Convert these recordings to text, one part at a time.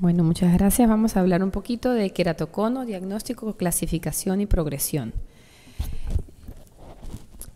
Bueno, muchas gracias. Vamos a hablar un poquito de queratocono, diagnóstico, clasificación y progresión.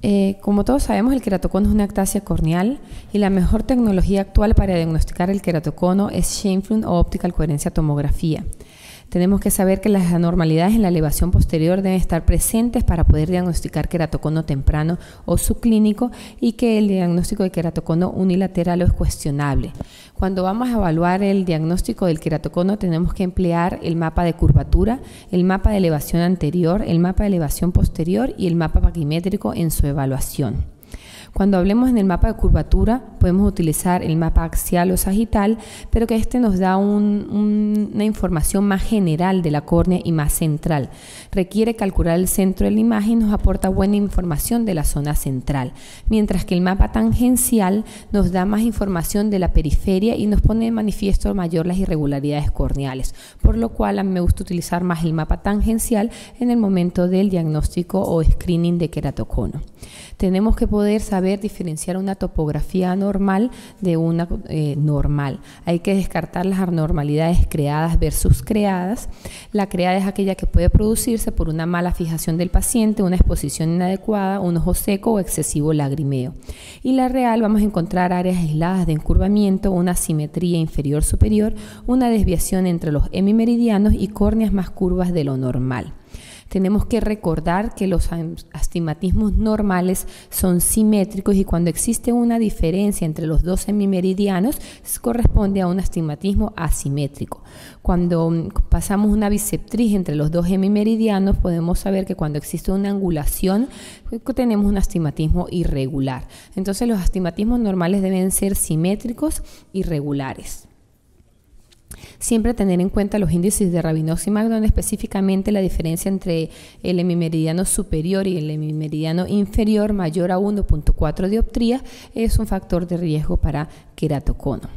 Eh, como todos sabemos, el queratocono es una actasia corneal y la mejor tecnología actual para diagnosticar el queratocono es Scheimpflug o Optical Coherencia Tomografía. Tenemos que saber que las anormalidades en la elevación posterior deben estar presentes para poder diagnosticar queratocono temprano o subclínico y que el diagnóstico de queratocono unilateral es cuestionable. Cuando vamos a evaluar el diagnóstico del queratocono tenemos que emplear el mapa de curvatura, el mapa de elevación anterior, el mapa de elevación posterior y el mapa paquimétrico en su evaluación. Cuando hablemos en el mapa de curvatura, podemos utilizar el mapa axial o sagital, pero que este nos da una información más general de la córnea y más central. Requiere calcular el centro de la imagen, nos aporta buena información de la zona central, mientras que el mapa tangencial nos da más información de la periferia y nos pone en manifiesto mayor las irregularidades corneales, por lo cual a mí me gusta utilizar más el mapa tangencial en el momento del diagnóstico o screening de queratocono. Tenemos que poder saber diferenciar una topografía normal de una eh, normal. Hay que descartar las anormalidades creadas versus creadas. La creada es aquella que puede producirse por una mala fijación del paciente, una exposición inadecuada, un ojo seco o excesivo lagrimeo. Y la real vamos a encontrar áreas aisladas de encurvamiento, una simetría inferior superior, una desviación entre los hemimeridianos y córneas más curvas de lo normal. Tenemos que recordar que los astigmatismos normales son simétricos y cuando existe una diferencia entre los dos semimeridianos corresponde a un astigmatismo asimétrico. Cuando mm, pasamos una biceptriz entre los dos hemimeridianos podemos saber que cuando existe una angulación eh, tenemos un astigmatismo irregular. Entonces los astigmatismos normales deben ser simétricos y regulares siempre tener en cuenta los índices de Rabinox y McDonald, específicamente la diferencia entre el hemimeridiano superior y el hemimeridiano inferior mayor a 1.4 dioptría es un factor de riesgo para queratocono.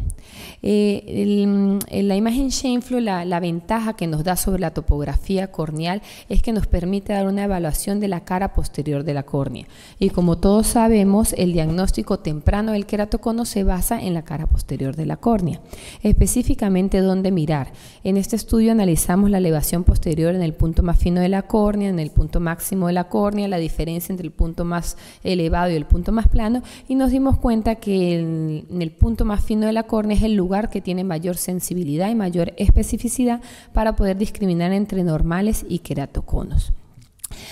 Eh, la imagen Sheinflu, la, la, ventaja que nos da sobre la topografía corneal es que nos permite dar una evaluación de la cara posterior de la córnea. Y como todos sabemos, el diagnóstico temprano del queratocono se basa en la cara posterior de la córnea, específicamente donde mirar. En este estudio analizamos la elevación posterior en el punto más fino de la córnea, en el punto máximo de la córnea, la diferencia entre el punto más elevado y el punto más plano y nos dimos cuenta que en el punto más fino de la córnea es el lugar que tiene mayor sensibilidad y mayor especificidad para poder discriminar entre normales y queratoconos.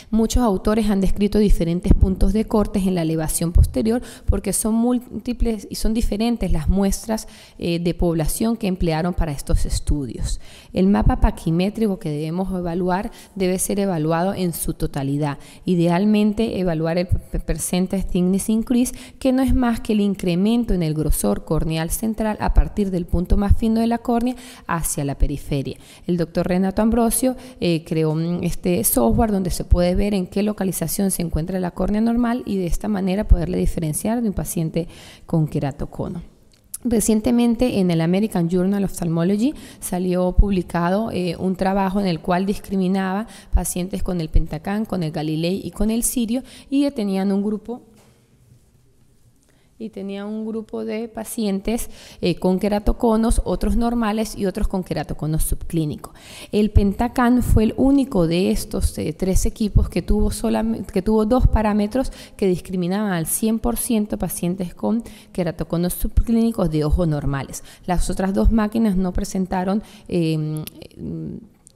Muchos autores han descrito diferentes puntos de cortes en la elevación posterior porque son múltiples y son diferentes las muestras eh, de población que emplearon para estos estudios. El mapa paquimétrico que debemos evaluar debe ser evaluado en su totalidad. Idealmente evaluar el percentage thickness increase, que no es más que el incremento en el grosor corneal central a partir del punto más fino de la córnea hacia la periferia. El doctor Renato Ambrosio eh, creó este software donde se puede puede ver en qué localización se encuentra la córnea normal y de esta manera poderle diferenciar de un paciente con queratocono. Recientemente en el American Journal of Ophthalmology salió publicado eh, un trabajo en el cual discriminaba pacientes con el pentacán, con el galilei y con el sirio y tenían un grupo y tenía un grupo de pacientes eh, con queratoconos, otros normales y otros con queratoconos subclínicos. El Pentacan fue el único de estos eh, tres equipos que tuvo, que tuvo dos parámetros que discriminaban al 100% pacientes con queratoconos subclínicos de ojos normales. Las otras dos máquinas no presentaron em,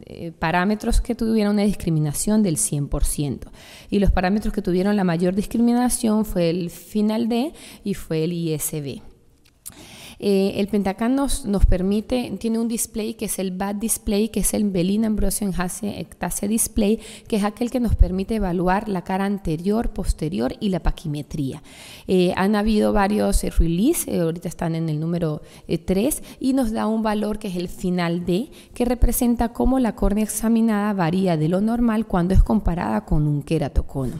eh, parámetros que tuvieron una discriminación del 100%. Y los parámetros que tuvieron la mayor discriminación fue el final D y fue el ISB. Eh, el Pentacán nos, nos, permite, tiene un display que es el BAD display, que es el Belin Ambrosio hasse Ectase Display, que es aquel que nos permite evaluar la cara anterior, posterior y la paquimetría. Eh, han habido varios eh, release, ahorita están en el número 3, y nos da un valor que es el final D, que representa cómo la córnea examinada varía de lo normal cuando es comparada con un queratocono.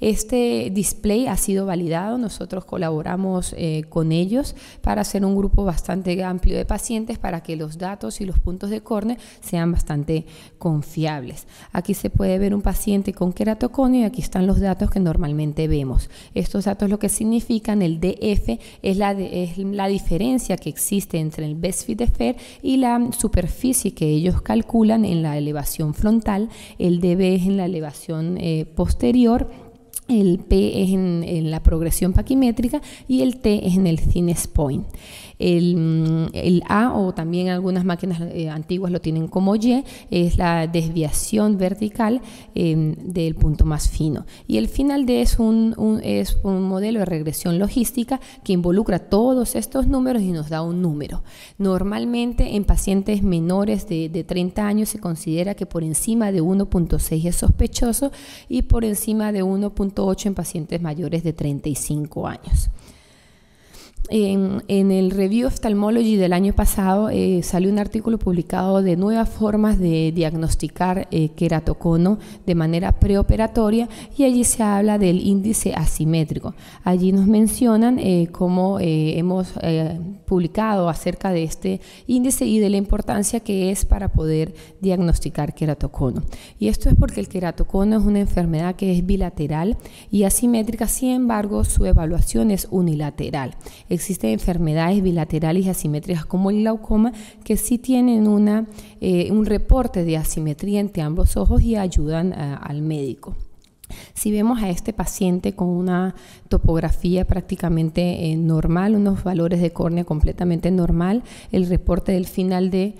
Este display ha sido validado, nosotros colaboramos con ellos para hacer un grupo bastante amplio de pacientes para que los datos y los puntos de córnea sean bastante confiables. Aquí se puede ver un paciente con queratoconio y aquí están los datos que normalmente vemos. Estos datos lo que significan el DF es la, de, la diferencia que existe entre el best fit de fer y la superficie que ellos calculan en la elevación frontal, el DB es en la elevación eh, posterior el P es en, la progresión paquimétrica y el T es en el thinness point. Mm, el, A, o también algunas máquinas eh, antiguas lo tienen como Y, es la desviación vertical em, del punto más fino. Y el final D es un, es un modelo de regresión logística que involucra todos estos números y nos da un número. Normalmente en pacientes menores de, de 30 años se considera que por encima de 1.6 es sospechoso y por encima de 1.6 8 en pacientes mayores de 35 años en, el Review Ophthalmology del año pasado eh, salió un artículo publicado de nuevas formas de diagnosticar eh, queratocono de manera preoperatoria y allí se habla del índice asimétrico. Allí nos mencionan eh, cómo hemos publicado acerca de este índice y de la importancia que es para poder diagnosticar queratocono. Y esto es porque el queratocono es una enfermedad que es bilateral y asimétrica, sin embargo su evaluación es unilateral existen enfermedades bilaterales y asimétricas como el glaucoma que sí tienen eh, un reporte de asimetría entre ambos ojos y ayudan eh, al médico. Si vemos a este paciente con una topografía prácticamente eh, normal, unos valores de córnea completamente normal, el reporte del final de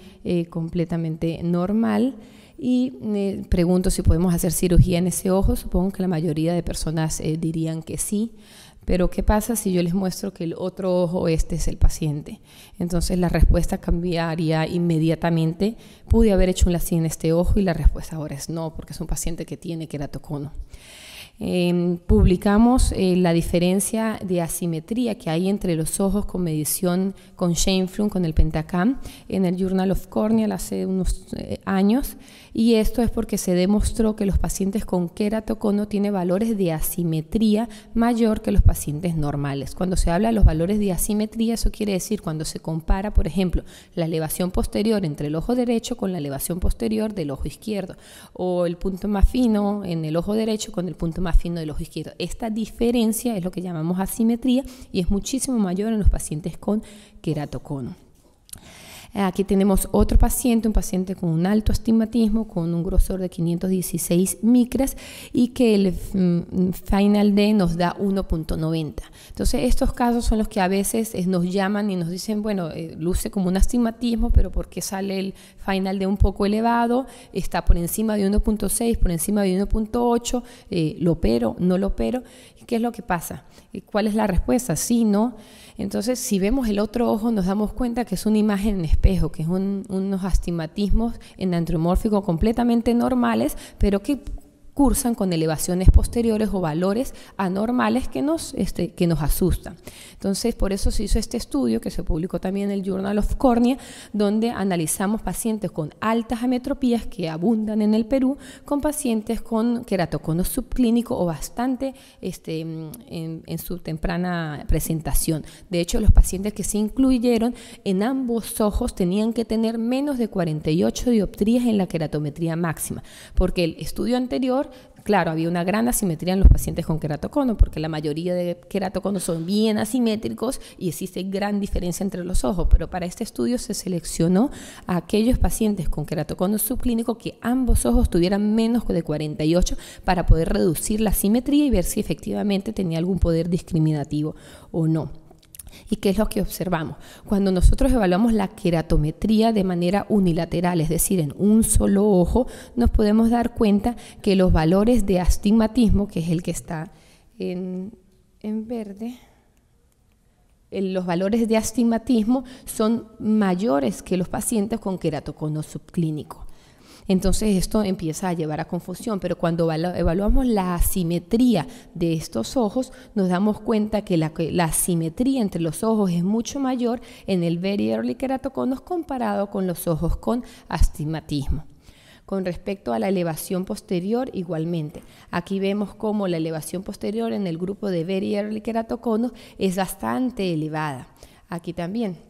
completamente normal, y pregunto si podemos hacer cirugía en ese ojo, supongo que la mayoría de personas dirían que sí. Pero ¿qué pasa si yo les muestro que el otro ojo, este es el paciente? Entonces la respuesta cambiaría inmediatamente. Pude haber hecho un lacín en este ojo y la respuesta ahora es no, porque es un paciente que tiene queratocono. Em, publicamos eh, la diferencia de asimetría que hay entre los ojos con medición con Sheinflum, con el Pentacam, en el Journal of Corneal hace unos eh, años. Y esto es porque se demostró que los pacientes con queratocono tienen valores de asimetría mayor que los pacientes normales. Cuando se habla de los valores de asimetría, eso quiere decir cuando se compara, por ejemplo, la elevación posterior entre el ojo derecho con la elevación posterior del ojo izquierdo, o el punto más fino en el ojo derecho con el punto más más fino del ojo izquierdo. Esta diferencia es lo que llamamos asimetría y es muchísimo mayor en los pacientes con queratocono. Eh, aquí tenemos otro paciente, un paciente con un alto astigmatismo, con un grosor de 516 micras y que el mm, final D nos da 1.90. Entonces, estos casos son los que a veces eh, nos llaman y nos dicen, bueno, eh, luce como un astigmatismo, pero ¿por qué sale el final D un poco elevado? Está por encima de 1.6, por encima de 1.8, lo opero, no lo opero. ¿Qué es lo que pasa? ¿Y ¿Cuál es la respuesta? Sí, no. Entonces, si vemos el otro ojo, nos damos cuenta que es una imagen en espejo, que es un, unos astigmatismos en antromórfico completamente normales, pero que cursan con elevaciones posteriores o valores anormales que nos, este, que nos asustan. Entonces, por eso se hizo este estudio que se publicó también en el Journal of Cornea, donde analizamos pacientes con altas ametropías que abundan en el Perú, con pacientes con queratocono subclínico o bastante este, en, en su temprana presentación. De hecho, los pacientes que se incluyeron en ambos ojos tenían que tener menos de 48 dioptrías en la queratometría máxima, porque el estudio anterior Claro, había una gran asimetría en los pacientes con queratocono, porque la mayoría de queratoconos son bien asimétricos y existe gran diferencia entre los ojos, pero para este estudio se seleccionó a aquellos pacientes con queratocono subclínico que ambos ojos tuvieran menos de 48 para poder reducir la asimetría y ver si efectivamente tenía algún poder discriminativo o no. ¿Y qué es lo que observamos? Cuando nosotros evaluamos la queratometría de manera unilateral, es decir, en un solo ojo, nos podemos dar cuenta que los valores de astigmatismo, que es el que está en, en verde, los valores de astigmatismo son mayores que los pacientes con queratocono subclínico. Entonces esto empieza a llevar a confusión, pero cuando evaluamos la asimetría de estos ojos, nos damos cuenta que la, asimetría entre los ojos es mucho mayor en el very early comparado con los ojos con astigmatismo. Con respecto a la elevación posterior, igualmente. Aquí vemos cómo la elevación posterior en el grupo de very early es bastante elevada. Aquí también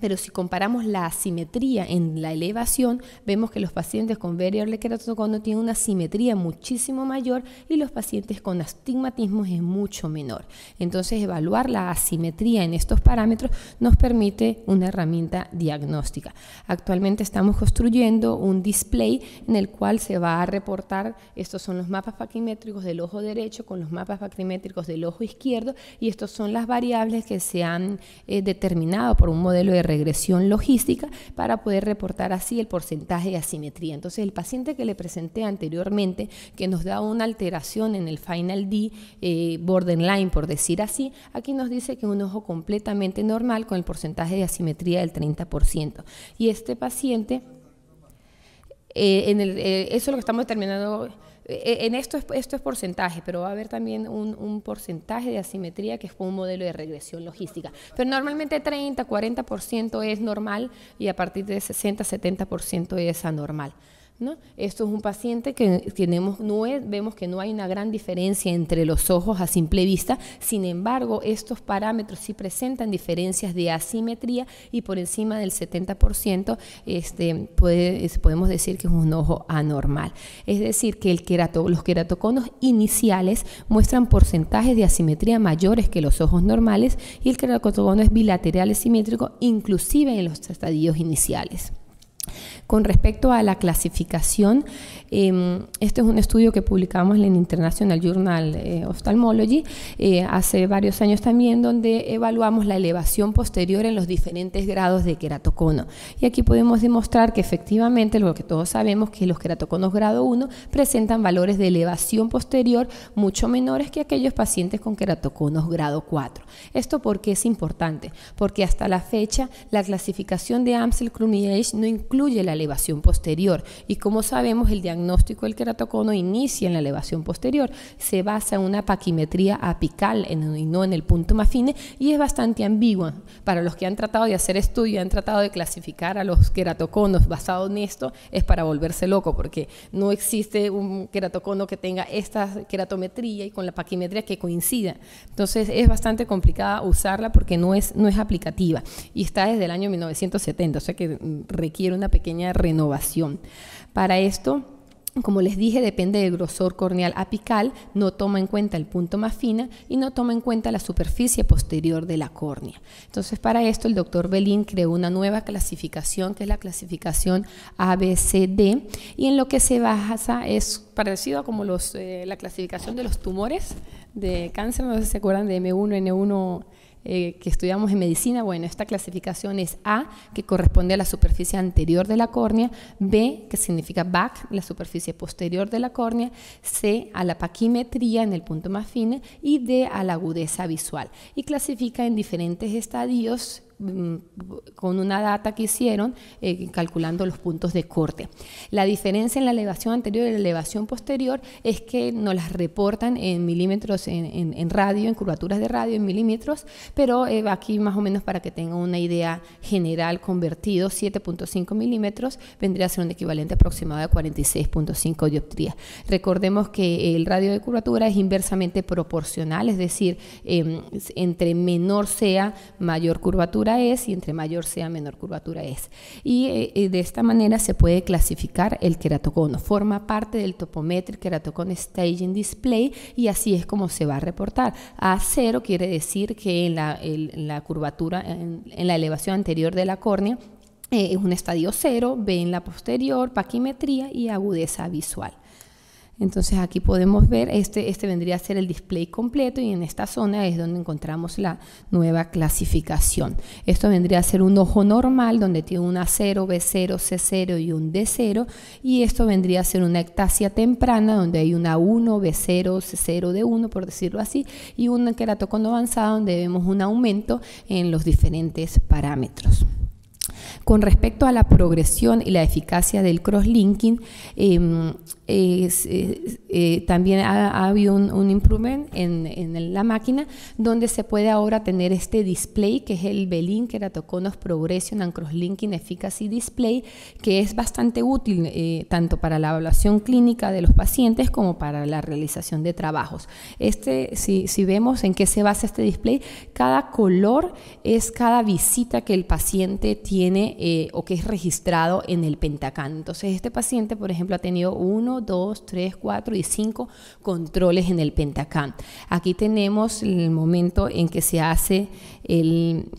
pero si comparamos la asimetría en la elevación, vemos que los pacientes con variable queratocono tienen una asimetría muchísimo mayor y los pacientes con astigmatismo es mucho menor. Entonces, evaluar la asimetría en estos parámetros nos permite una herramienta diagnóstica. Actualmente estamos construyendo un display en el cual se va a reportar, estos son los mapas paquimétricos del ojo derecho con los mapas paquimétricos del ojo izquierdo y estos son las variables que se han eh, determinado por un modelo de regresión logística para poder reportar así el porcentaje de asimetría. Entonces, el paciente que le presenté anteriormente, que nos da una alteración en el final D, eh, borderline por decir así, aquí nos dice que un ojo completamente normal con el porcentaje de asimetría del 30%. Y este paciente, eh, en eh, eso es lo que estamos determinando eh, en esto es, esto es porcentaje, pero va a haber también un, un, porcentaje de asimetría que es un modelo de regresión logística. Pero normalmente 30, 40% es normal y a partir de 60, 70% es anormal. Esto es un paciente que tenemos, vemos que no hay una gran diferencia entre los ojos a simple vista, sin embargo, estos parámetros sí presentan diferencias de asimetría y por encima del 70% este, podemos decir que es un ojo anormal. Es decir, que los queratoconos iniciales muestran porcentajes de asimetría mayores que los ojos normales y el queratocono es bilateral y simétrico, inclusive en los estadios iniciales. Con respecto a la clasificación, em, este es un estudio que publicamos en el International Journal of eh, Ophthalmology eh, hace varios años también, donde evaluamos la elevación posterior en los diferentes grados de queratocono. Y aquí podemos demostrar que efectivamente, lo que todos sabemos, que los queratoconos grado 1 presentan valores de elevación posterior mucho menores que aquellos pacientes con queratoconos grado 4. ¿Esto por qué es importante? Porque hasta la fecha la clasificación de amsel age no incluye incluye la elevación posterior y como sabemos el diagnóstico del queratocono inicia en la elevación posterior, se basa en una paquimetría apical en, y no en el punto más fine y es bastante ambigua. Para los que han tratado de hacer estudio, han tratado de clasificar a los queratoconos basado en esto, es para volverse loco porque no existe un queratocono que tenga esta queratometría y con la paquimetría que coincida. Entonces es bastante complicada usarla porque no es, no es aplicativa y está desde el año 1970, o sea que requiere una pequeña renovación. Para esto, como les dije, depende del grosor corneal apical, no toma en cuenta el punto más fina y no toma en cuenta la superficie posterior de la córnea. Entonces, para esto, el doctor Belín creó una nueva clasificación, que es la clasificación ABCD, y en lo que se basa es parecido a como los, eh, la clasificación de los tumores de cáncer, no sé si se acuerdan de M1, N1, eh, que estudiamos en medicina, bueno, esta clasificación es A, que corresponde a la superficie anterior de la córnea, B, que significa back, la superficie posterior de la córnea, C, a la paquimetría en el punto más fino y D, a la agudeza visual. Y clasifica en diferentes estadios Mm, con una data que hicieron eh, calculando los puntos de corte. La diferencia en la elevación anterior y la elevación posterior es que nos las reportan en milímetros en, radio, en curvaturas de radio, en milímetros, pero eh, aquí más o menos para que tengan una idea general, convertido 7.5 milímetros vendría a ser un equivalente aproximado de 46.5 dioptrías. Recordemos que el radio de curvatura es inversamente proporcional, es decir, em, entre menor sea, mayor curvatura es y entre mayor sea, menor curvatura es. Y eh, eh, de esta manera se puede clasificar el queratocono. Forma parte del Topometric stage Staging Display y así es como se va a reportar. A0 quiere decir que en la, curvatura, en, la elevación anterior de la córnea, eh, es un estadio cero, B en la posterior, paquimetría y agudeza visual. Entonces aquí podemos ver, este, este vendría a ser el display completo y en esta zona es donde encontramos la nueva clasificación. Esto vendría a ser un ojo normal donde tiene un A0, B0, C0 y un D0 y esto vendría a ser una ectasia temprana donde hay una 1, B0, C0, D1 por decirlo así y un queratocono avanzado donde vemos un aumento en los diferentes parámetros. Con respecto a la progresión y la eficacia del crosslinking, em, eh, eh, eh, también ha, habido un, un, improvement en, la máquina donde se puede ahora tener este display que es el Belin Keratoconus Progression and Crosslinking Efficacy Display que es bastante útil tanto para la evaluación clínica de los pacientes como para la realización de trabajos. Este, si, si vemos en qué se basa este display, cada color es cada visita que el paciente tiene o que es registrado en el Pentacán. Entonces este paciente, por ejemplo, ha tenido uno, 2, 3, 4 y 5 controles en el pentacán. Aquí tenemos el momento en que se hace el,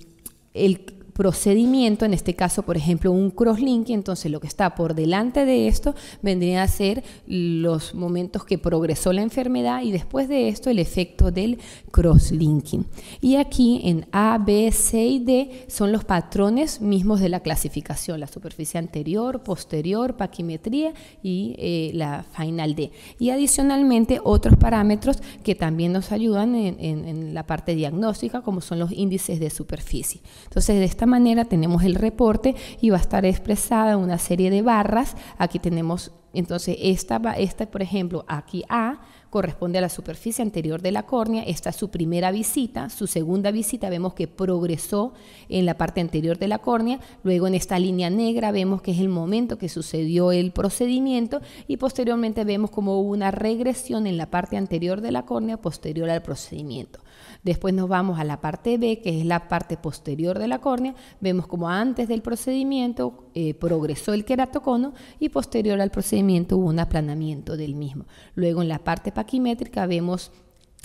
el procedimiento, en este caso, por ejemplo, un crosslinking, entonces lo que está por delante de esto vendría a ser los momentos que progresó la enfermedad y después de esto el efecto del crosslinking. Y aquí en A, B, C y D son los patrones mismos de la clasificación, la superficie anterior, posterior, paquimetría y eh, la final D. Y adicionalmente otros parámetros que también nos ayudan en, la parte diagnóstica, como son los índices de superficie. Entonces, de esta manera tenemos el reporte y va a estar expresada una serie de barras. Aquí tenemos entonces esta, esta por ejemplo, aquí A corresponde a la superficie anterior de la córnea. Esta es su primera visita. Su segunda visita vemos que progresó en la parte anterior de la córnea. Luego en esta línea negra vemos que es el momento que sucedió el procedimiento y posteriormente vemos como hubo una regresión en la parte anterior de la córnea posterior al procedimiento. Después nos vamos a la parte B, que es la parte posterior de la córnea. Vemos como antes del procedimiento eh, progresó el queratocono y posterior al procedimiento hubo un aplanamiento del mismo. Luego en la parte métrica vemos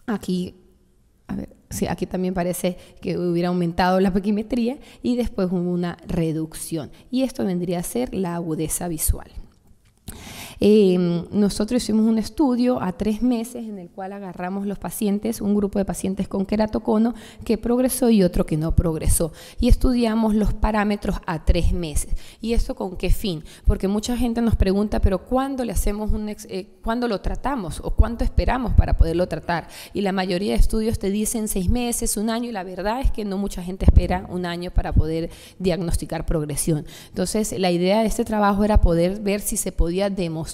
aquí, aquí también parece que hubiera aumentado la paquimetría y después hubo una reducción. Y esto vendría a ser la agudeza visual. Eh, nosotros hicimos un estudio a tres meses en el cual agarramos los pacientes, un grupo de pacientes con queratocono que progresó y otro que no progresó. Y estudiamos los parámetros a tres meses. ¿Y esto con qué fin? Porque mucha gente nos pregunta, pero ¿cuándo le hacemos un eh, cuándo lo tratamos o cuánto esperamos para poderlo tratar? Y la mayoría de estudios te dicen seis meses, un año, y la verdad es que no mucha gente espera un año para poder diagnosticar progresión. Entonces, la idea de este trabajo era poder ver si se podía demostrar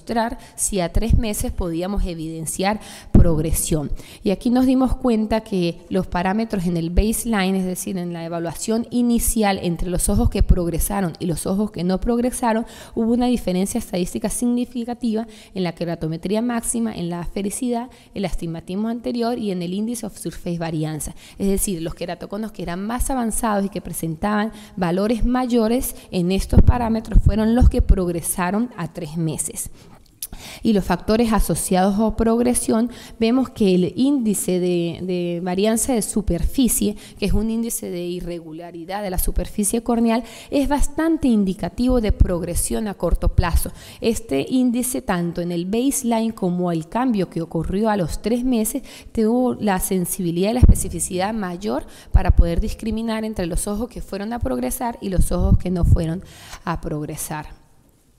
si a tres meses podíamos evidenciar progresión. Y aquí nos dimos cuenta que los parámetros en el baseline, es decir, en la evaluación inicial entre los ojos que progresaron y los ojos que no progresaron, hubo una diferencia estadística significativa en la queratometría máxima, en la afericidad, el astigmatismo anterior y en el índice of surface varianza. Es decir, los queratoconos que eran más avanzados y que presentaban valores mayores en estos parámetros fueron los que progresaron a tres meses y los factores asociados a progresión, vemos que el índice de, varianza de superficie, que es un índice de irregularidad de la superficie corneal, es bastante indicativo de progresión a corto plazo. Este índice, tanto en el baseline como el cambio que ocurrió a los tres meses, tuvo la sensibilidad y la especificidad mayor para poder discriminar entre los ojos que fueron a progresar y los ojos que no fueron a progresar.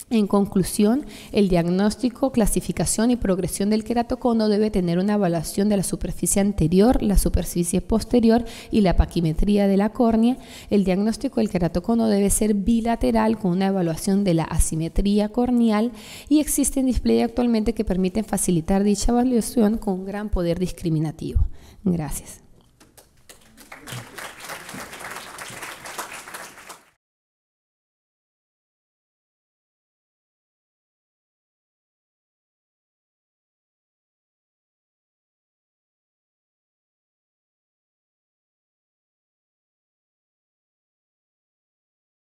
En conclusión, el diagnóstico, clasificación y progresión del queratocono debe tener una evaluación de la superficie anterior, la superficie posterior y la paquimetría de la córnea. El diagnóstico del queratocono debe ser bilateral con una evaluación de la asimetría corneal y existen displays actualmente que permiten facilitar dicha evaluación con gran poder discriminativo. Gracias.